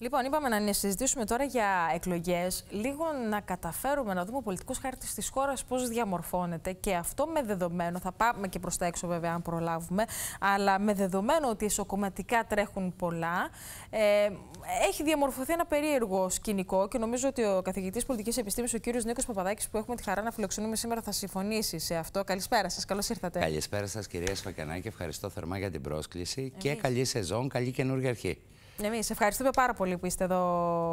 Λοιπόν, είπαμε να συζητήσουμε τώρα για εκλογές. Λίγο να καταφέρουμε να δούμε ο πολιτικό χάρτη της χώρας πώς διαμορφώνεται και αυτό με δεδομένο. Θα πάμε και προς τα έξω, βέβαια, αν προλάβουμε. Αλλά με δεδομένο ότι ισοκομματικά τρέχουν πολλά, ε, έχει διαμορφωθεί ένα περίεργο σκηνικό και νομίζω ότι ο καθηγητής πολιτικής επιστήμης, ο κύριος Νίκος Παπαδάκης, που έχουμε τη χαρά να φιλοξενούμε σήμερα, θα συμφωνήσει σε αυτό. Καλησπέρα σας. Καλώς ήρθατε. Καλησπέρα σας, κυρία Σφακιανάκη. Ευχαριστώ θερμά για την πρόσκληση και καλή σεζόν, καλή καινούργια αρχή. Εμείς ευχαριστούμε πάρα πολύ που είστε εδώ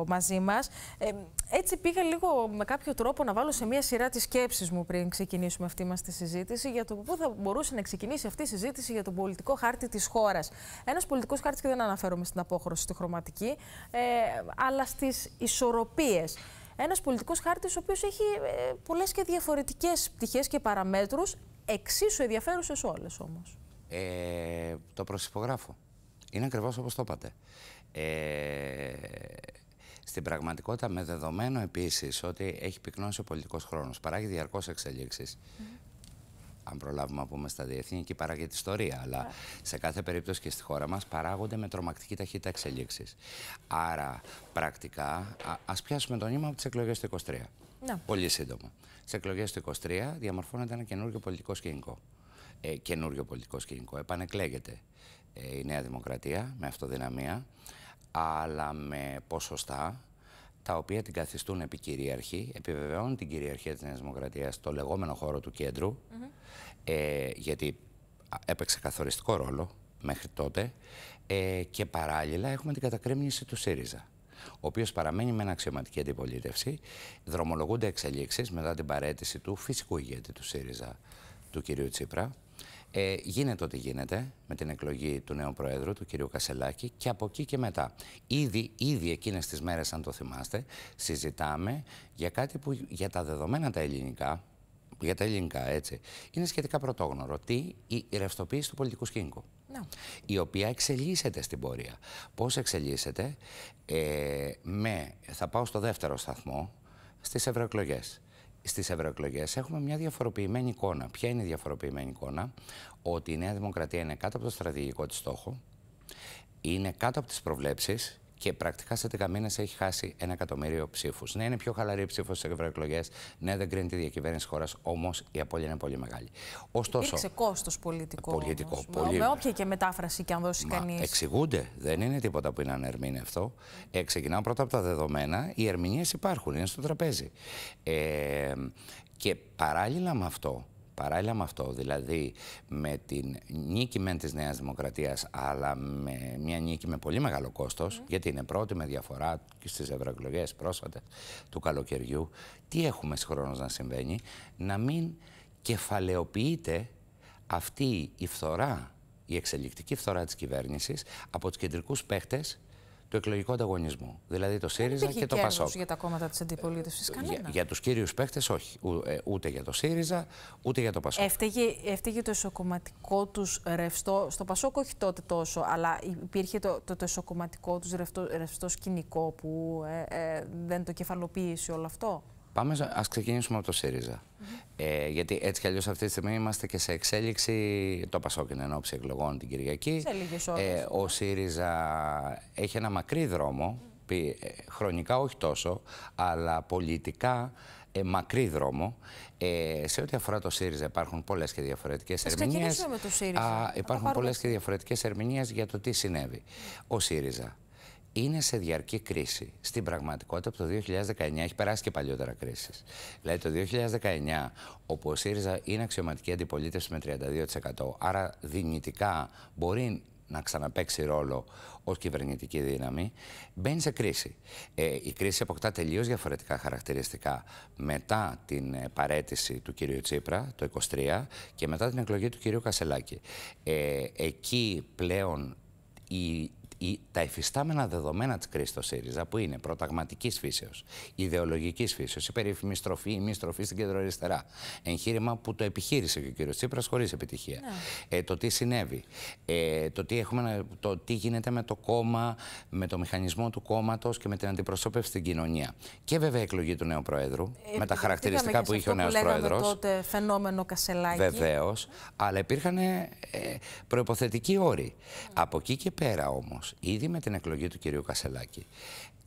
μαζί μας. Ε, έτσι πήγα λίγο με κάποιο τρόπο να βάλω σε μία σειρά τη σκέψη μου πριν ξεκινήσουμε αυτή μας τη συζήτηση για το πού θα μπορούσε να ξεκινήσει αυτή η συζήτηση για τον πολιτικό χάρτη της χώρας. Ένας πολιτικός χάρτης, και δεν αναφέρομαι στην απόχρωση, στη χρωματική, ε, αλλά στις ισορροπίες. Ένας πολιτικός χάρτης, ο οποίος έχει ε, πολλές και διαφορετικές πτυχές και παραμέτρους, εξίσου ενδιαφέρουσες όλες όμως. Ε, το προσυπογράφω. Είναι ακριβώς όπως το είπατε. Ε, στην πραγματικότητα, με δεδομένο επίσης ότι έχει πυκνώσει ο πολιτικός χρόνος, παράγει διαρκώς εξελίξεις. Mm -hmm. Αν προλάβουμε να πούμε στα διεθνή, εκεί την ιστορία. Αλλά ναι. σε κάθε περίπτωση και στη χώρα μας παράγονται με τρομακτική ταχύτητα εξελίξεις. Άρα, πρακτικά, α ας πιάσουμε το νήμα από τις εκλογές του 23. Να. Πολύ σύντομα. Στις εκλογές του 23 διαμορφώνεται ένα καινούριο πολιτικό σκηνικό. Ε, καινούριο πολιτικό σκηνικό. Επανεκλέγεται ε, η Νέα Δημοκρατία με αυτοδυναμία αλλά με ποσοστά τα οποία την καθιστούν επικυρίαρχη, επιβεβαιώνουν την κυριαρχία της Νέας Δημοκρατίας στο λεγόμενο χώρο του κέντρου, ε, γιατί έπαιξε καθοριστικό ρόλο μέχρι τότε ε, και παράλληλα έχουμε την κατακρέμνηση του ΣΥΡΙΖΑ ο οποίος παραμένει με ένα αξιωματική αντιπολίτευση, δρομολογούνται εξελίξεις μετά την παρέτηση του φυσικού ηγέτη του ΣΥΡΙΖΑ, του κυρίου Τσίπρα, ε, γίνεται ό,τι γίνεται με την εκλογή του νέου Προέδρου, του κυρίου Κασελάκη, και από εκεί και μετά. Ήδη, ήδη εκείνες τις μέρες, αν το θυμάστε, συζητάμε για κάτι που για τα δεδομένα τα ελληνικά, για τα ελληνικά έτσι, είναι σχετικά πρωτόγνωρο. Τι η ρευστοποίηση του πολιτικού σκήνικου. Ναι. Η οποία εξελίσσεται στην πορεία. Πώς εξελίσσεται, ε, με. Θα πάω στο δεύτερο σταθμό, στις ευρωεκλογές στις ευρωεκλογές έχουμε μια διαφοροποιημένη εικόνα. Ποια είναι η διαφοροποιημένη εικόνα, ότι η Νέα Δημοκρατία είναι κάτω από το στρατηγικό της στόχο, είναι κάτω από τις προβλέψεις και πρακτικά σε 10 μήνες έχει χάσει ένα εκατομμύριο ψήφους. Ναι, είναι πιο χαλαρή η ψήφος στις ευρωεκλογές. Ναι, δεν κρίνει τη διακυβέρνηση χώρας, όμως η απώλεια είναι πολύ μεγάλη. Ωστόσο. Υπήρξε κόστος πολιτικό. Πολιτικό, όμως. Πολύ... Με όποια και μετάφραση και αν δώσει κανείς. Εξηγούνται. Δεν είναι τίποτα που είναι ανερμήνευτο. Ε, ξεκινάω πρώτα από τα δεδομένα. Οι ερμηνείες υπάρχουν, είναι στο τραπέζι. Ε, και παράλληλα με αυτό, Παράλληλα με αυτό, δηλαδή με την νίκη μεν της Νέας Δημοκρατίας, αλλά με μια νίκη με πολύ μεγάλο κόστος, γιατί είναι πρώτη με διαφορά και στις ευρωεκλογές πρόσφατες του καλοκαιριού. Τι έχουμε χρόνο να συμβαίνει, να μην κεφαλαιοποιείται αυτή η φθορά, η εξελικτική φθορά της κυβέρνησης από τους κεντρικούς παίχτες του εκλογικού ανταγωνισμού. Δηλαδή το ΣΥΡΙΖΑ και το ΠΑΣΟΚ. για τα κόμματα της αντιπολίτευσης, ε, κανένα. Για, για τους κύριους παίχτε, όχι. Ε, ούτε για το ΣΥΡΙΖΑ, ούτε για το ΠΑΣΟΚ. Έφταιγε, το εσωκομματικό τους ρευστό. Στο ΠΑΣΟΚ όχι τότε τόσο, αλλά υπήρχε το, το, το εσωκομματικό τους ρευστό, ρευστό σκηνικό που ε, δεν το κεφαλοποίησε όλο αυτό. Πάμε, ας ξεκινήσουμε από το ΣΥΡΙΖΑ. ε, γιατί έτσι κι αλλιώς αυτή τη στιγμή είμαστε και σε εξέλιξη, το Πασόκ είναι εκλογών την Κυριακή. Σε Ε, ο ΣΥΡΙΖΑ έχει ένα μακρύ δρόμο, πει, ε, χρονικά όχι τόσο, αλλά πολιτικά ε, μακρύ δρόμο. Ε, σε ό,τι αφορά το ΣΥΡΙΖΑ υπάρχουν πολλές και διαφορετικές ερμηνείες. Α, υπάρχουν πολλές και διαφορετικέ για το τι συνέβη. Ο ΣΥΡΙΖΑ είναι σε διαρκή κρίση. Στην πραγματικότητα, από το 2019 έχει περάσει και παλιότερα κρίση. Δηλαδή, το 2019, όπου ο ΣΥΡΙΖΑ είναι αξιωματική αντιπολίτευση με 32%, άρα δυνητικά μπορεί να ξαναπαίξει ρόλο ως κυβερνητική δύναμη, μπαίνει σε κρίση. Ε, η κρίση αποκτά τελείως διαφορετικά χαρακτηριστικά μετά την ε, παρέτηση του κυρίου Τσίπρα το 2023 και μετά την εκλογή του κυρίου Κασελάκη. Ε, εκεί πλέον η τα εφιστάμενα δεδομένα της κρίσης στο ΣΥΡΙΖΑ, που είναι προταγματικής φύσεως, ιδεολογικής φύσεως, η περίφημη στροφή ή μη στροφή στην κεντροαριστερά. Εγχείρημα που το επιχείρησε και ο κύριος Τσίπρας χωρίς επιτυχία. Ναι. Ε, το τι συνέβη, ε, το, τι έχουμε, το τι γίνεται με το κόμμα, με το μηχανισμό του κόμματος και με την αντιπροσώπευση στην κοινωνία. Και βέβαια η εκλογή του νέου Προέδρου, με τα ε, χαρακτηριστικά που είχε ο νέο Πρόεδρος. τότε φαινόμενο Κασελάκη. Βεβαίως, αλλά υπήρχαν ε, προποθετικοί όροι. Mm. Από εκεί και πέρα όμως Ήδη με την εκλογή του κυρίου Κασελάκη,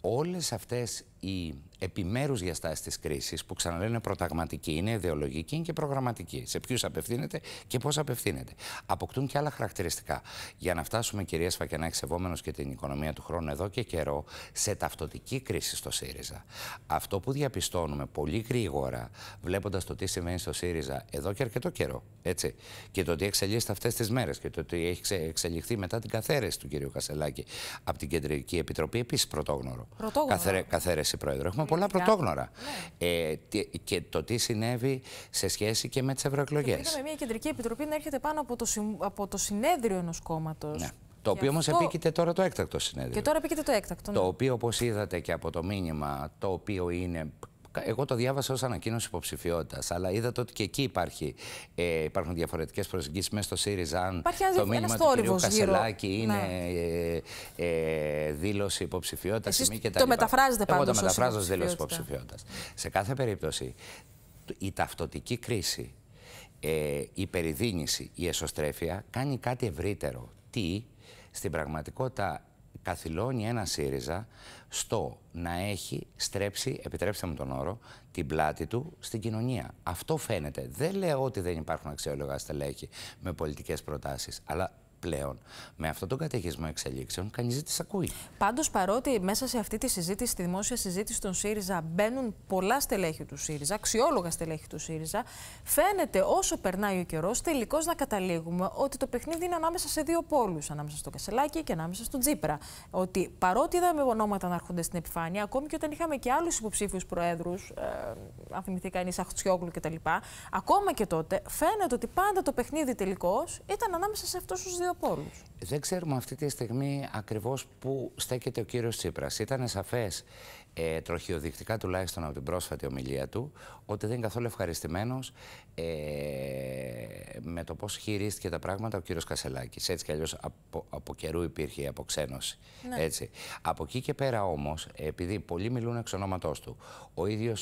όλες αυτές οι επιμέρους διαστάσεις της κρίσης που ξαναλένε είναι προταγματική, είναι ιδεολογική και προγραμματική. Σε ποιους απευθύνεται και πώς απευθύνεται. Αποκτούν και άλλα χαρακτηριστικά. Για να φτάσουμε κυρία Σφακιανάκη σεβόμενος και την οικονομία του χρόνου εδώ και καιρό σε ταυτοτική κρίση στο ΣΥΡΙΖΑ. Αυτό που διαπιστώνουμε πολύ γρήγορα βλέποντας το τι συμβαίνει στο ΣΥΡΙΖΑ εδώ και αρκετό καιρό έτσι, και το τι εξελίσσεται αυτές τις μέρες και το τι έχει εξελιχθεί μετά την καθαίρεση του κ. Κασελάκη από την Κεντρική Επιτροπή επίσης πρωτόγνωρο. πρωτόγνωρο. Καθαίρεση θέση πρόεδρο. Έχουμε πολλά πρωτόγνωρα. Ναι. Ε, και το τι συνέβη σε σχέση και με τις ευρωεκλογές. είχαμε μια κεντρική επιτροπή να έρχεται πάνω από το, από το συνέδριο ενός κόμματος. Ναι. Το οποίο όμως αυτό... επίκειται τώρα το έκτακτο συνέδριο. Και τώρα επίκειται το έκτακτο. Το ναι. οποίο, όπως είδατε και από το μήνυμα, το οποίο είναι εγώ το διάβασα ως ανακοίνωση υποψηφιότητας, αλλά είδατε ότι και εκεί υπάρχει, ε, υπάρχουν διαφορετικές προσεγγίσεις μέσα στο ΣΥΡΙΖΑ. Αν το μήνυμα του κυρίου Κασελάκη ναι. είναι ε, ε, δήλωση υποψηφιότητας. Εσείς και τα το μεταφράζετε πάντως. Εγώ το μεταφράζω δήλωση υποψηφιότητα. Σε κάθε περίπτωση, η ταυτοτική κρίση, η περιδίνηση, η εσωστρέφεια κάνει κάτι ευρύτερο. Τι στην πραγματικότητα καθυλώνει ένα ΣΥΡΙΖΑ στο να έχει στρέψει, επιτρέψτε μου τον όρο, την πλάτη του στην κοινωνία. Αυτό φαίνεται. Δεν λέω ότι δεν υπάρχουν αξιόλογα στελέχη με πολιτικές προτάσεις, αλλά πλέον. Με αυτόν τον καταιγισμό εξελίξεων, κανείς δεν τις ακούει. Πάντως, παρότι μέσα σε αυτή τη συζήτηση, τη δημόσια συζήτηση των ΣΥΡΙΖΑ, μπαίνουν πολλά στελέχη του ΣΥΡΙΖΑ, αξιόλογα στελέχη του ΣΥΡΙΖΑ, φαίνεται όσο περνάει ο καιρός τελικώς να καταλήγουμε ότι το παιχνίδι είναι ανάμεσα σε δύο πόλους, ανάμεσα στο Κασελάκι και ανάμεσα στον Τζίπρα. Ότι παρότι είδαμε ονόματα να έρχονται στην επιφάνεια, ακόμη και όταν είχαμε και άλλους υποψήφιους προέδρους, ε, αν θυμηθεί κανείς, Αχτσιόγλου κτλ., ακόμα και τότε φαίνεται ότι πάντα το παιχνίδι τελικώς ήταν ανάμεσα σε αυτούς τους δύο από Δεν ξέρουμε αυτή τη στιγμή ακριβώς πού στέκεται ο κύριος Τσίπρας. Ήταν σαφές, ε, τροχιοδεικτικά τουλάχιστον από την πρόσφατη ομιλία του, ότι δεν είναι καθόλου ευχαριστημένος ε, με το πώς χειρίστηκε τα πράγματα ο κύριος Κασελάκης. Έτσι κι αλλιώς από, από καιρού υπήρχε η αποξένωση. Ναι. Έτσι. Από εκεί και πέρα όμως, επειδή πολλοί μιλούν εξ του, ο ίδιος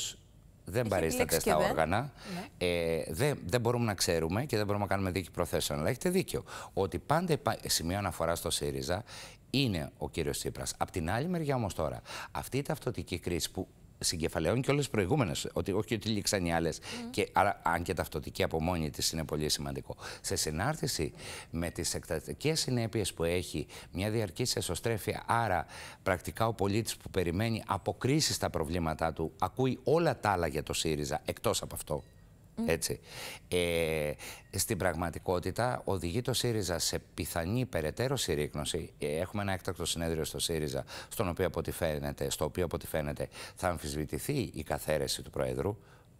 δεν παρίσταται στα όργανα. Ναι. Ε, δεν, δεν μπορούμε να ξέρουμε και δεν μπορούμε να κάνουμε δίκη προθέσεων. Αλλά έχετε δίκιο ότι πάντα σημείο αναφορά στο ΣΥΡΙΖΑ είναι ο κύριος Τσίπρας. Απ' την άλλη μεριά όμως τώρα, αυτή η ταυτοτική κρίση που συγκεφαλαίων και όλες τις προηγούμενες. Ότι, όχι ότι λήξαν οι άλλες. Και, άρα, αν και ταυτοτική από μόνη της είναι πολύ σημαντικό. Σε συνάρτηση με τις εκτατικές συνέπειες που έχει μια διαρκής εσωστρέφεια, άρα πρακτικά ο πολίτης που περιμένει αποκρίσει τα προβλήματά του, ακούει όλα τα άλλα για το ΣΥΡΙΖΑ εκτός από αυτό. Mm. Έτσι. Ε, στην πραγματικότητα οδηγεί το ΣΥΡΙΖΑ σε πιθανή περαιτέρω συρρήκνωση. Ε, έχουμε ένα έκτακτο συνέδριο στο ΣΥΡΙΖΑ, στον οποίο από στο οποίο από ό,τι φαίνεται θα αμφισβητηθεί η καθαίρεση του Προέδρου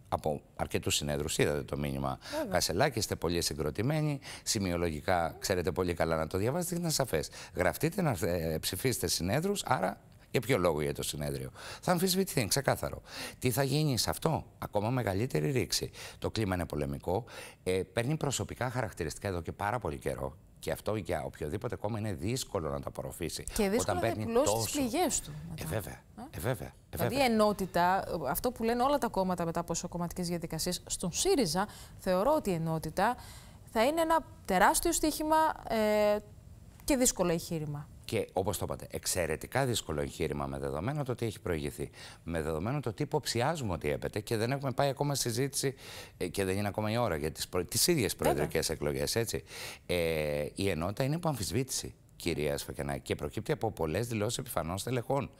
από αρκετούς συνέδρους. Είδατε το μήνυμα. Κασελάκη, είστε πολύ συγκροτημένοι. Σημειολογικά ξέρετε πολύ καλά να το διαβάζετε είναι σαφές. Γραφτείτε να ε, ψηφίσετε συνέδρους, άρα για ποιο λόγο για το συνέδριο. Θα αμφισβητηθεί, είναι ξεκάθαρο. Τι θα γίνει σε αυτό, ακόμα μεγαλύτερη ρήξη. Το κλίμα είναι πολεμικό. Ε, παίρνει προσωπικά χαρακτηριστικά εδώ και πάρα πολύ καιρό. Και αυτό για οποιοδήποτε κόμμα είναι δύσκολο να το απορροφήσει. Και δύσκολο να διπλώσει τόσο... τι πληγές του. Ε, ε, βέβαια. Ε, δηλαδή, βέβαια. Ε, βέβαια. Δηλαδή, ενότητα, αυτό που λένε όλα τα κόμματα μετά από σοκομματικέ διαδικασίες, στον ΣΥΡΙΖΑ θεωρώ ότι η ενότητα θα είναι ένα τεράστιο στοίχημα ε, και δύσκολο εγχείρημα. Και όπως το είπατε, εξαιρετικά δύσκολο εγχείρημα με δεδομένο το ότι έχει προηγηθεί. Με δεδομένο το τι υποψιάζουμε ότι έπεται και δεν έχουμε πάει ακόμα συζήτηση ε, και δεν είναι ακόμα η ώρα για τις προ... ίδιε προεδρικές εκλογές. Ε, η ενότητα είναι υπό αμφισβήτηση κυρία Σφακενάκη και προκύπτει από πολλές δηλώσεις επιφανών στελεχών.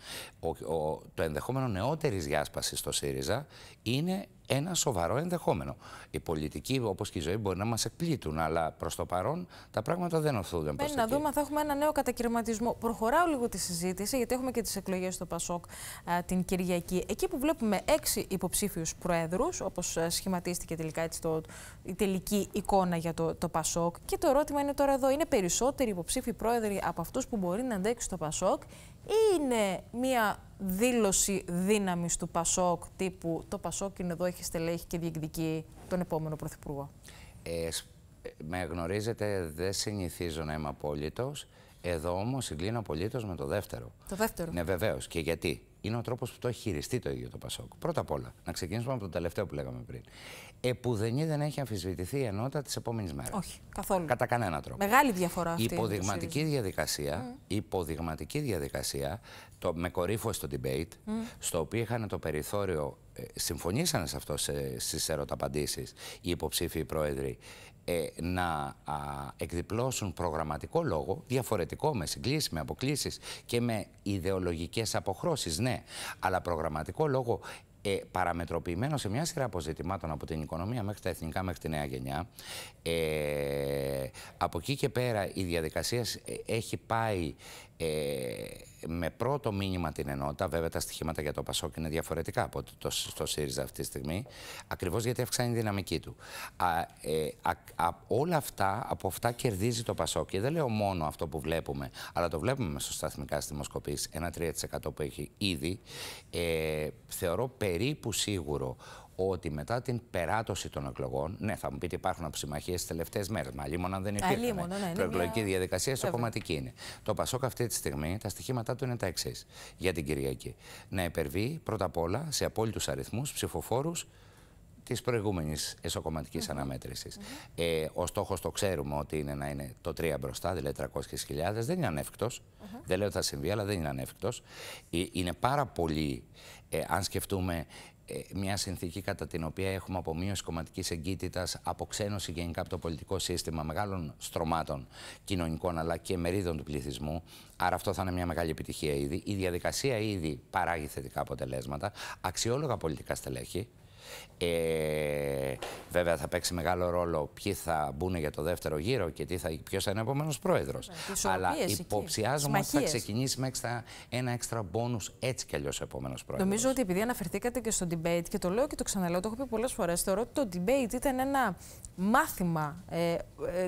το ενδεχόμενο νεότερης διάσπασης στο ΣΥΡΙΖΑ είναι ένα σοβαρό ενδεχόμενο. Οι πολιτικοί, όπως και η ζωή, μπορεί να μας εκπλήττουν, αλλά προς το παρόν τα πράγματα δεν οθούνταν Πρέπει να δούμε θα έχουμε ένα νέο κατακαιρματισμό. Προχωράω λίγο τη συζήτηση, γιατί έχουμε και τις εκλογές στο Πασόκ την Κυριακή. Εκεί που βλέπουμε έξι υποψήφιους προέδρους, όπως σχηματίστηκε τελικά έτσι το, η τελική εικόνα για το, το Πασόκ. Και το ερώτημα είναι τώρα εδώ, είναι περισσότεροι υποψήφοι πρόεδροι από αυτούς που μπορεί να αντέξει το Πασόκ, ή είναι μια δήλωση δύναμης του ΠΑΣΟΚ τύπου το ΠΑΣΟΚ είναι εδώ, έχει στελέχη και διεκδικεί τον επόμενο Πρωθυπουργό. Ε, με γνωρίζετε, δεν συνηθίζω να είμαι απόλυτος. Εδώ όμως συγκλίνω απολύτως με το δεύτερο. Το δεύτερο. Ναι, βεβαίως. Και γιατί είναι ο τρόπος που το έχει χειριστεί το ίδιο το Πασόκ. Πρώτα απ' όλα, να ξεκινήσουμε από το τελευταίο που λέγαμε πριν. Επουδενή δεν έχει αμφισβητηθεί η ενότητα της επόμενης μέρας. Όχι, καθόλου. Κατά κανένα τρόπο. Μεγάλη διαφορά αυτή. υποδειγματική διαδικασία, mm. υποδειγματική διαδικασία το, με κορύφωση στο debate, mm. στο οποίο είχαν το περιθώριο ε, συμφωνήσανε σε αυτό στις ερωταπαντήσεις οι υποψήφοι πρόεδροι ε, να α, εκδιπλώσουν προγραμματικό λόγο, διαφορετικό με συγκλήσεις, με αποκλήσεις και με ιδεολογικές αποχρώσεις, ναι, αλλά προγραμματικό λόγο ε, παραμετροποιημένο σε μια σειρά αποζητημάτων από την οικονομία μέχρι τα εθνικά μέχρι τη νέα γενιά. Ε, από εκεί και πέρα η διαδικασία έχει πάει ε, με πρώτο μήνυμα την ενότητα, βέβαια τα στοιχήματα για το Πασόκ είναι διαφορετικά από το, στο ΣΥΡΙΖΑ αυτή τη στιγμή, ακριβώς γιατί αυξάνει η δυναμική του. Ε, α, α, όλα αυτά, από αυτά κερδίζει το Πασόκ. Και δεν λέω μόνο αυτό που βλέπουμε, αλλά το βλέπουμε μεσοσταθμικά στη δημοσκοπήσεις, ένα 3% που έχει ήδη. Ε, θεωρώ περίπου σίγουρο ότι μετά την περάτωση των εκλογών, ναι, θα μου πείτε υπάρχουν αψημαχίες τις τελευταίες μέρες. Μα αλλήμον αν δεν υπήρχαν. Ε. ναι, ναι, Προεκλογική διαδικασία στο είναι. Το Πασόκ αυτή τη στιγμή, τα στοιχήματά του είναι τα εξής για την Κυριακή. Να υπερβεί πρώτα απ' όλα σε απόλυτους αριθμούς ψηφοφόρους της προηγούμενης εσωκομματικής mm αναμέτρηση. Mm ε, ο στόχος το ξέρουμε ότι είναι να είναι το 3 μπροστά, δηλαδή 300.000. Δεν είναι ανέφικτος. Δεν λέω ότι θα συμβεί, αλλά δεν είναι ανέφικτος. Ε, είναι πάρα πολύ, ε, αν σκεφτούμε ε, μια συνθήκη κατά την οποία έχουμε απομείωση κομματικής εγκύτητας, αποξένωση γενικά από το πολιτικό σύστημα μεγάλων στρωμάτων κοινωνικών αλλά και μερίδων του πληθυσμού. Άρα αυτό θα είναι μια μεγάλη επιτυχία ήδη. Η διαδικασία ήδη παράγει θετικά αποτελέσματα. Αξιόλογα πολιτικά στελέχη. Ε, βέβαια θα παίξει μεγάλο ρόλο ποιοι θα μπουν για το δεύτερο γύρο και τι θα, ποιος θα είναι ο επόμενος πρόεδρος. Ε, Αλλά υποψιάζομαι ότι θα ξεκινήσει με ένα έξτρα μπόνους έτσι κι αλλιώς ο επόμενος πρόεδρος. Νομίζω ότι επειδή αναφερθήκατε και στο debate και το λέω και το ξαναλέω, το έχω πει πολλές φορές, θεωρώ ότι το debate ήταν ένα μάθημα ε, ε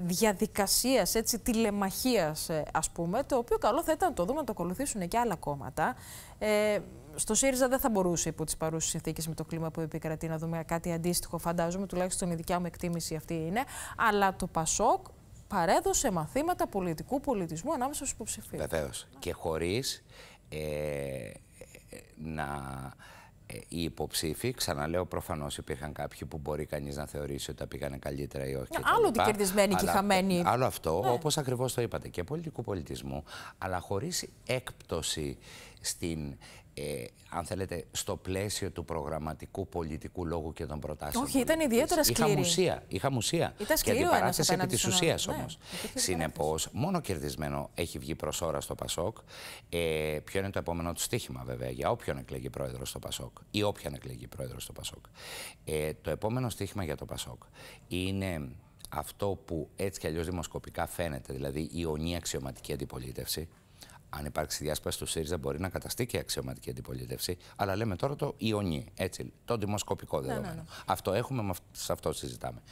διαδικασίας, έτσι, τηλεμαχίας ε, ας πούμε, το οποίο καλό θα ήταν να το δούμε να το ακολουθήσουν και άλλα κόμματα. Ε, στο ΣΥΡΙΖΑ δεν θα μπορούσε υπό τις παρούσες συνθήκες με το κλίμα που επικρατεί να δούμε κάτι αντίστοιχο, φαντάζομαι, τουλάχιστον η δικιά μου εκτίμηση αυτή είναι. Αλλά το ΠΑΣΟΚ παρέδωσε μαθήματα πολιτικού πολιτισμού ανάμεσα στους υποψηφίους. Βεβαίως. Και χωρίς ε, ε, να. Ε, οι υποψήφοι, ξαναλέω, προφανώς υπήρχαν κάποιοι που μπορεί κανείς να θεωρήσει ότι τα πήγανε καλύτερα ή όχι. άλλο ότι κερδισμένοι και χαμένοι. Ε, άλλο αυτό, ναι. όπως ακριβώς το είπατε, και πολιτικού πολιτισμού, αλλά χωρίς έκπτωση στην ε, αν θέλετε, στο πλαίσιο του προγραμματικού πολιτικού λόγου και των προτάσεων. Όχι, ήταν ιδιαίτερα σκληρή. Είχα μουσία. Είχα μουσία. Ήταν και αντιπαράθεση επί της ουσία όμω. Συνεπώ, μόνο κερδισμένο έχει βγει προς ώρα στο Πασόκ. Ε, ποιο είναι το επόμενο του στίχημα, βέβαια, για όποιον εκλεγεί πρόεδρο στο Πασόκ ή όποιον εκλεγεί πρόεδρο στο Πασόκ. Ε, το επόμενο στίχημα για το Πασόκ είναι αυτό που έτσι κι αλλιώς δημοσκοπικά φαίνεται, δηλαδή η ονή αξιωματική αντιπολίτευση αν υπάρξει διάσπαση του ΣΥΡΙΖΑ, μπορεί να καταστεί και αξιωματική αντιπολίτευση. Αλλά λέμε τώρα το ιονί, έτσι, το δημοσκοπικό ναι, δεδομένο. Ναι, ναι. Αυτό έχουμε, σε αυτό συζητάμε.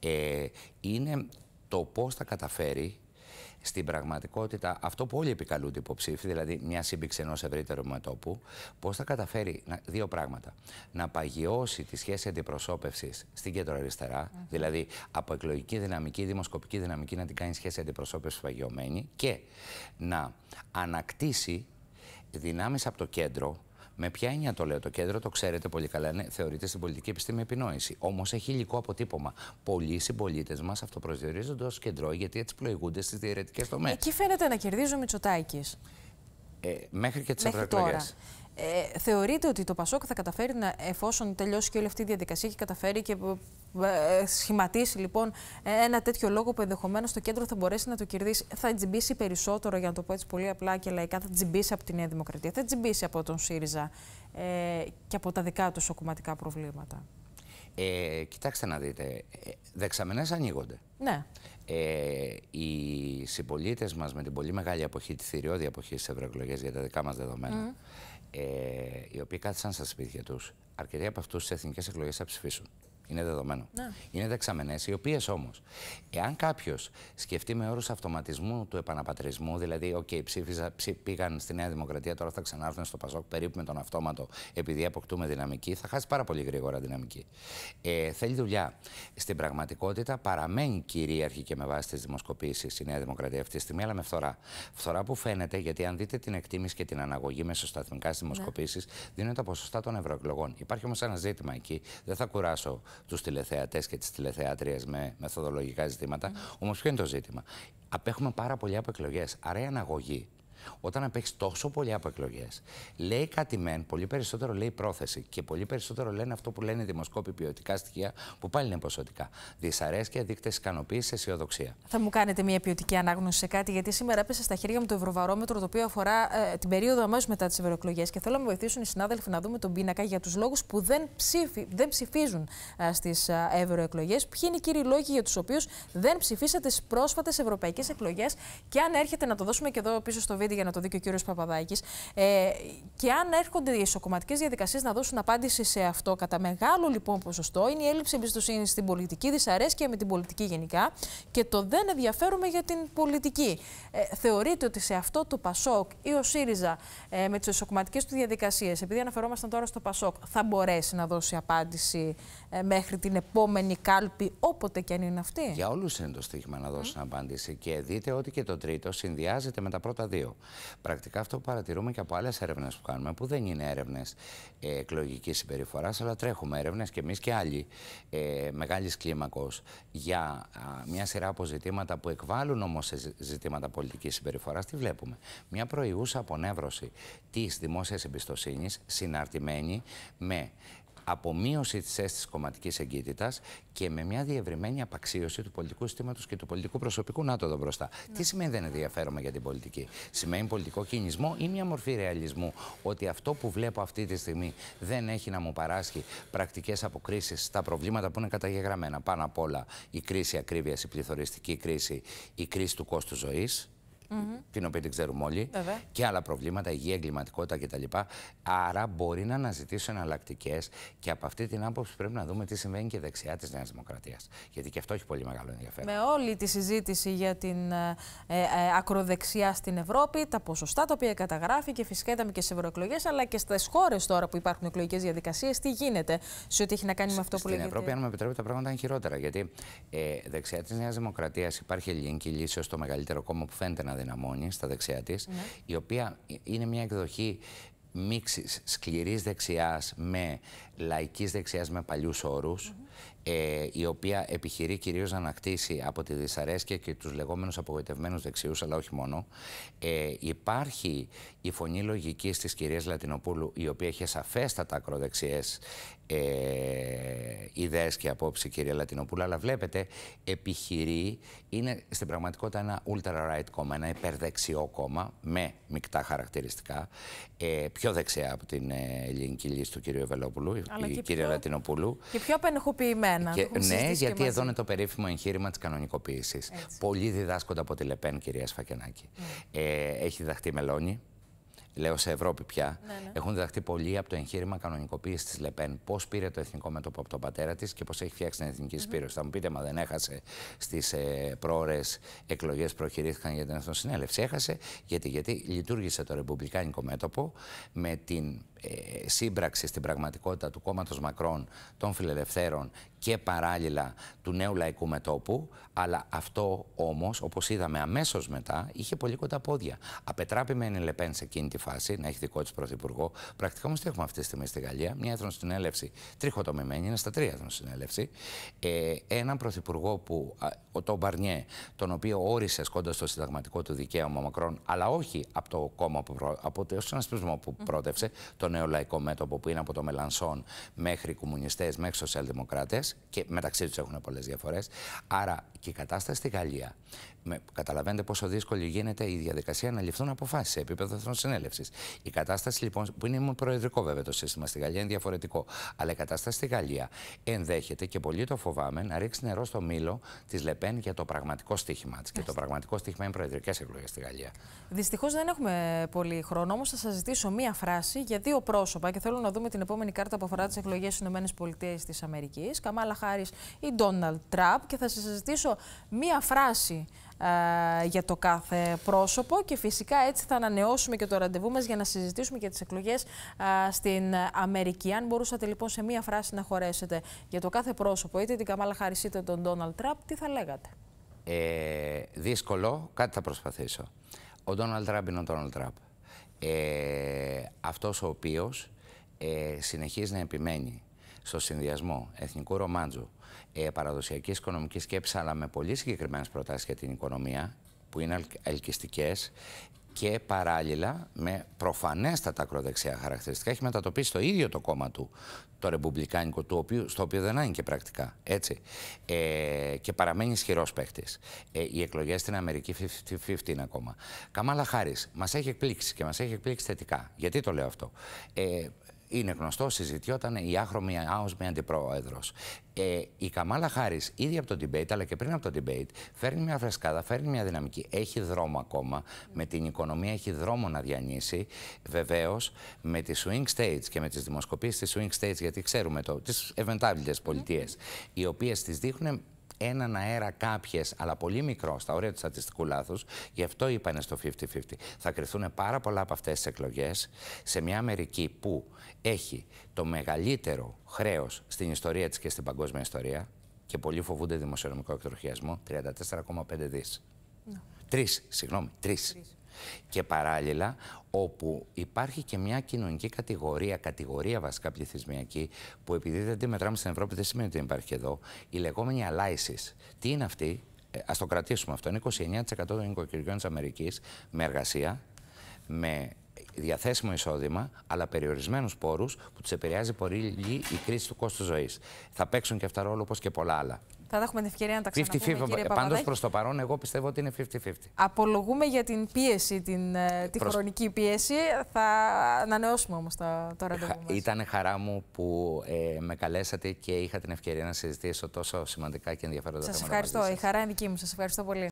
Ε, είναι το πώς θα καταφέρει στην πραγματικότητα αυτό που όλοι επικαλούνται υποψήφοι, δηλαδή μια σύμπηξη ενός ευρύτερου μετόπου, πώς θα καταφέρει να, δύο πράγματα. Να παγιώσει τη σχέση αντιπροσώπευσης στην κέντρο-αριστερά, δηλαδή από εκλογική δυναμική, δημοσκοπική δυναμική να την κάνει σχέση αντιπροσώπευσης παγιωμένη και να ανακτήσει δυνάμεις από το κέντρο με ποια έννοια το λέω, το κέντρο το ξέρετε πολύ καλά, ναι, θεωρείται στην πολιτική επιστήμη επινόηση. Όμως έχει υλικό αποτύπωμα. Πολλοί συμπολίτες μας αυτοπροσδιορίζονται ως κεντρό γιατί έτσι πλοηγούνται στις διαιρετικές τομές. Εκεί φαίνεται να κερδίζουν με Ε, μέχρι και τις ευρωεκλογές. Ε, θεωρείτε ότι το Πασόκ θα καταφέρει να, εφόσον τελειώσει και όλη αυτή η διαδικασία, έχει καταφέρει και ε, ε, σχηματίσει λοιπόν ε, ένα τέτοιο λόγο που ενδεχομένως το κέντρο θα μπορέσει να το κερδίσει, θα τζιμπήσει περισσότερο, για να το πω έτσι πολύ απλά και λαϊκά, θα τζιμπήσει από τη Νέα Δημοκρατία, θα τζιμπήσει από τον ΣΥΡΙΖΑ ε, και από τα δικά τους κομματικά προβλήματα. Ε, κοιτάξτε να δείτε, δεξαμενές ανοίγονται. Ναι. Ε, οι συμπολίτες μας με την πολύ μεγάλη αποχή, τη θηριώδη αποχή στις ευρωεκλογές για τα δικά μας δεδομένα, ε, οι οποίοι κάθισαν στα σπίτια τους, αρκετοί από αυτούς στι εθνικές εκλογές θα ψηφίσουν. Είναι δεδομένο. Να. Είναι δεξαμενές, οι οποίες όμως, εάν κάποιος σκεφτεί με όρους αυτοματισμού του επαναπατρισμού, δηλαδή, OK, ψήφιζα, ψή, πήγαν στη Νέα Δημοκρατία, τώρα θα ξανάρθουν στο Πασόκ περίπου με τον αυτόματο, επειδή αποκτούμε δυναμική, θα χάσει πάρα πολύ γρήγορα δυναμική. Ε, θέλει δουλειά. Στην πραγματικότητα παραμένει κυρίαρχη και με βάση τις δημοσκοπήσεις η Νέα Δημοκρατία αυτή τη στιγμή, αλλά με φθορά. Φθορά που φαίνεται, γιατί αν δείτε την εκτίμηση και την αναγωγή μεσοσταθμικά στι δημοσκοπήσει, ναι. δίνουν τα ποσοστά των ευρωεκλογών. Υπάρχει όμως ένα ζήτημα εκεί, δεν θα κουράσω τους τηλεθεατές και τις τηλεθεάτριε με μεθοδολογικά ζητήματα. Mm. Όμως, ποιο είναι το ζήτημα. Απέχουμε πάρα πολύ από εκλογές. Άρα, η αναγωγή όταν απέχεις τόσο πολύ από εκλογές, λέει κάτι μεν, πολύ περισσότερο λέει πρόθεση και πολύ περισσότερο λένε αυτό που λένε οι δημοσκόποι ποιοτικά στοιχεία, που πάλι είναι ποσοτικά. Δυσαρέσκεια, δείκτες ικανοποίηση, αισιοδοξία. Θα μου κάνετε μια ποιοτική ανάγνωση σε κάτι, γιατί σήμερα πέσα στα χέρια μου το Ευρωβαρόμετρο, το οποίο αφορά ε, την περίοδο αμέσως μετά τις ευρωεκλογές. Και θέλω να με βοηθήσουν οι συνάδελφοι να δούμε τον πίνακα για τους λόγους που δεν, ψήφι, δεν ψηφίζουν ε, στις ε, ευρωεκλογές. Ποιοι είναι οι κύριοι λόγοι για τους οποίους δεν ψηφίσατε στις πρόσφατες ευρωπαϊκές εκλογές. Και αν έρχεται να το δώσουμε και εδώ πίσω στο βίντεο για να το δει και ο κύριος Παπαδάκης. Ε, και αν έρχονται οι ισοκομματικές διαδικασίες να δώσουν απάντηση σε αυτό, κατά μεγάλο λοιπόν ποσοστό είναι η έλλειψη εμπιστοσύνη στην πολιτική, δυσαρέσκεια με την πολιτική γενικά και το δεν ενδιαφέρουμε για την πολιτική. Ε, θεωρείτε ότι σε αυτό το Πασόκ ή ο ΣΥΡΙΖΑ ε, με τις ισοκομματικές του διαδικασίες, επειδή αναφερόμασταν τώρα στο Πασόκ, θα μπορέσει να δώσει απάντηση ε, μέχρι την επόμενη κάλπη, όποτε και αν είναι αυτή. Για όλους είναι το στίχημα να δώσουν απάντηση. Και δείτε ότι και το τρίτο συνδυάζεται με τα πρώτα δύο. Πρακτικά αυτό που παρατηρούμε και από άλλες έρευνες που κάνουμε, που δεν είναι έρευνες ε, εκλογικής συμπεριφοράς, αλλά τρέχουμε έρευνες και εμείς και άλλοι ε, μεγάλης κλίμακος για μια σειρά από ζητήματα που εκβάλλουν όμως σε ζητήματα πολιτικής συμπεριφοράς. Τι βλέπουμε. Μια προηγούσα απονεύρωση της δημόσιας εμπιστοσύνης συναρτημένη με απομείωση της αίσθησης κομματικής εγκύτητας και με μια διευρυμένη απαξίωση του πολιτικού συστήματος και του πολιτικού προσωπικού. Να το δω μπροστά. Ναι. Τι σημαίνει δεν ενδιαφέρομαι για την πολιτική. Σημαίνει πολιτικό κινησμό ή μια μορφή ρεαλισμού. Ότι αυτό που βλέπω αυτή τη στιγμή δεν έχει να μου παράσχει πρακτικές αποκρίσεις στα προβλήματα που είναι καταγεγραμμένα. Πάνω απ' όλα η κρίση ακρίβειας, η πληθωριστική κρίση, η κρίση του κόστους ζωής. -hmm. την οποία την ξέρουμε όλοι, Βέβαια. και άλλα προβλήματα, υγεία, εγκληματικότητα κτλ. Άρα μπορεί να αναζητήσουν εναλλακτικές και από αυτή την άποψη πρέπει να δούμε τι συμβαίνει και δεξιά της Νέας Δημοκρατίας. Γιατί και αυτό έχει πολύ μεγάλο ενδιαφέρον. Με όλη τη συζήτηση για την ε, ε, ε ακροδεξιά στην Ευρώπη, τα ποσοστά τα οποία καταγράφει και φυσικά ήταν και σε ευρωεκλογές, αλλά και στις χώρες τώρα που υπάρχουν εκλογικές διαδικασίες, τι γίνεται σε ό,τι έχει να κάνει με αυτό που λέγεται. Στην Ευρώπη, αν με επιτρέπετε, τα πράγματα είναι χειρότερα. Γιατί ε, δεξιά της Νέας Δημοκρατίας υπάρχει ελληνική λύση ως το μεγαλύτερο κόμμα που φαίνεται να τα στα δεξιά της, ναι. η οποία είναι μια εκδοχή μίξης σκληρής δεξιάς με λαϊκής δεξιάς με παλιούς όρους. Ε, η οποία επιχειρεί κυρίως να ανακτήσει από τη δυσαρέσκεια και τους λεγόμενους απογοητευμένους δεξιούς, αλλά όχι μόνο. Ε, υπάρχει η φωνή λογικής της κυρίας Λατινοπούλου, η οποία έχει σαφέστατα ακροδεξιές ε, ιδέες και απόψεις, κυρία Λατινοπούλου, αλλά βλέπετε επιχειρεί, είναι στην πραγματικότητα ένα ultra-right κόμμα, ένα υπερδεξιό κόμμα με μεικτά χαρακτηριστικά, ε, πιο δεξιά από την ε, ελληνική λύση του κυρίου Ευελόπουλου, η κυρία Λατινοπούλου. Και πιο απενεχοποιημένη. Ναι, γιατί εδώ είναι το περίφημο εγχείρημα της κανονικοποίησης. Πολλοί διδάσκονται από τη Λεπέν, κυρία Σφακενάκη. Έχει ναι. Ε, έχει διδαχτεί μελόνι. Λέω σε Ευρώπη πια. Ναι, ναι. Έχουν διδαχθεί πολλοί από το εγχείρημα κανονικοποίησης της Λεπέν. Πώς πήρε το εθνικό μέτωπο από τον πατέρα της και πώς έχει φτιάξει την εθνική mm -hmm. Θα μου πείτε, μα δεν έχασε στις ε, πρόορε εκλογές που προχειρήθηκαν για την Εθνοσυνέλευση. Έχασε γιατί, γιατί λειτουργήσε το ρεπουμπλικάνικο μέτωπο με την ε, σύμπραξη στην πραγματικότητα του κόμματος Μακρόν, των φιλελευθέρων και παράλληλα του νέου λαϊκού μετόπου, αλλά αυτό όμως, όπως είδαμε αμέσως μετά, είχε πολύ κοντά πόδια. Απετράπη με Λεπέν σε εκείνη τη φάση να έχει δικό της πρωθυπουργό. Πρακτικά όμως τι έχουμε αυτή τη στιγμή στη Γαλλία, μια συνέλευση τριχοτομημένη, είναι στα τρία εθνοσυνέλευση. Ε, έναν πρωθυπουργό που, τον Μπαρνιέ, τον οποίο όρισε ασκώντας το συνταγματικό του δικαίωμα Μακρόν, αλλά όχι από το κόμμα που, από το συνασπισμό που πρότευσε, τον νέο λαϊκό μέτωπο που είναι από το Μελανσόν μέχρι κομμουνιστές, μέχρι σοσιαλδημοκράτες και μεταξύ τους έχουν πολλές διαφορές. Άρα και η κατάσταση στη Γαλλία με, καταλαβαίνετε πόσο δύσκολη γίνεται η διαδικασία να ληφθούν αποφάσεις σε επίπεδο συνέλευσης. Η κατάσταση λοιπόν, που είναι προεδρικό βέβαια το σύστημα στη Γαλλία, είναι διαφορετικό. Αλλά η κατάσταση στη Γαλλία ενδέχεται και πολύ το φοβάμαι να ρίξει νερό στο μήλο της Λεπέν για το πραγματικό στίχημά της. Και το πραγματικό στίχημα είναι προεδρικές εκλογές στη Γαλλία. Δυστυχώς δεν έχουμε πολύ χρόνο, όμως θα σας ζητήσω μία φράση για δύο πρόσωπα και θέλω να δούμε την επόμενη κάρτα που αφορά τις εκλογές στις ΗΠΑ, Καμάλα Χάρη ή Ντόναλτ Τραμπ και θα σας ζητήσω μία φράση για το κάθε πρόσωπο και φυσικά έτσι θα ανανεώσουμε και το ραντεβού μας για να συζητήσουμε και τις εκλογές στην Αμερική. Αν μπορούσατε λοιπόν σε μία φράση να χωρέσετε για το κάθε πρόσωπο, είτε την Καμάλα χαρισίτε είτε τον Ντόναλτ Τραμπ, τι θα λέγατε. Ε, δύσκολο, κάτι θα προσπαθήσω. Ο Ντόναλτ Τραμπ είναι ο Ντόναλτ Τραμπ. Ε, αυτός ο οποίος ε, συνεχίζει να επιμένει στο συνδυασμό εθνικού ρομάντζου ε, παραδοσιακή οικονομική σκέψη, αλλά με πολύ συγκεκριμένες προτάσεις για την οικονομία, που είναι ελκυστικές και παράλληλα με προφανέστατα ακροδεξιά χαρακτηριστικά έχει μετατοπίσει το ίδιο το κόμμα του, το ρεπουμπλικάνικο, του οποίου, στο οποίο δεν άνοιγε πρακτικά. Έτσι. Ε, και παραμένει ισχυρός παίχτης. Ε, οι εκλογές στην Αμερική 50-50 είναι ακόμα. Καμάλα Χάρη, μας έχει εκπλήξει και μας έχει εκπλήξει θετικά. Γιατί το λέω αυτό. Ε, είναι γνωστό, συζητιόταν η άχρωμη με αντιπρόεδρος. Ε, η Καμάλα Χάρη, ήδη από το debate, αλλά και πριν από το debate, φέρνει μια φρεσκάδα, φέρνει μια δυναμική. Έχει δρόμο ακόμα. Με την οικονομία έχει δρόμο να διανύσει. Βεβαίως, με τις swing states και με τις δημοσκοπήσεις της swing states, γιατί ξέρουμε το, τις ευεντάβλητε πολιτείες, οι οποίες τις δείχνουν έναν αέρα κάποιες, αλλά πολύ μικρό, στα όρια του στατιστικού λάθους. Γι' αυτό είπανε στο 50-50. Θα κρυθούν πάρα πολλά από αυτές τις εκλογές σε μια Αμερική που έχει το μεγαλύτερο χρέος στην ιστορία της και στην παγκόσμια ιστορία. Και πολλοί φοβούνται δημοσιονομικό εκτροχιασμό. 34,5 δι. Τρεις, συγγνώμη, τρεις. Και παράλληλα, όπου υπάρχει και μια κοινωνική κατηγορία, κατηγορία βασικά πληθυσμιακή, που επειδή δεν τη μετράμε στην Ευρώπη, δεν σημαίνει ότι δεν υπάρχει εδώ, η λεγόμενη alliances. Τι είναι αυτή, ε, ας το κρατήσουμε αυτό, είναι 29% των οικογενειών της Αμερικής με εργασία, με διαθέσιμο εισόδημα, αλλά περιορισμένους πόρους που τους επηρεάζει πολύ η κρίση του κόστους ζωής. Θα παίξουν και αυτά ρόλο όπως και πολλά άλλα. Θα έχουμε την ευκαιρία να τα ξαναπούμε. Ε, Πάντως προς το παρόν, εγώ πιστεύω ότι είναι 50-50. Απολογούμε για την πίεση, την, ε, τη χρονική πίεση. Θα ανανεώσουμε όμως τα τώρα ραντεβού. Μας. Ήταν χαρά μου που ε, με καλέσατε και είχα την ευκαιρία να συζητήσω τόσο σημαντικά και ενδιαφέροντα θέματα. Σα ευχαριστώ. Η χαρά είναι δική μου. Σας ευχαριστώ πολύ.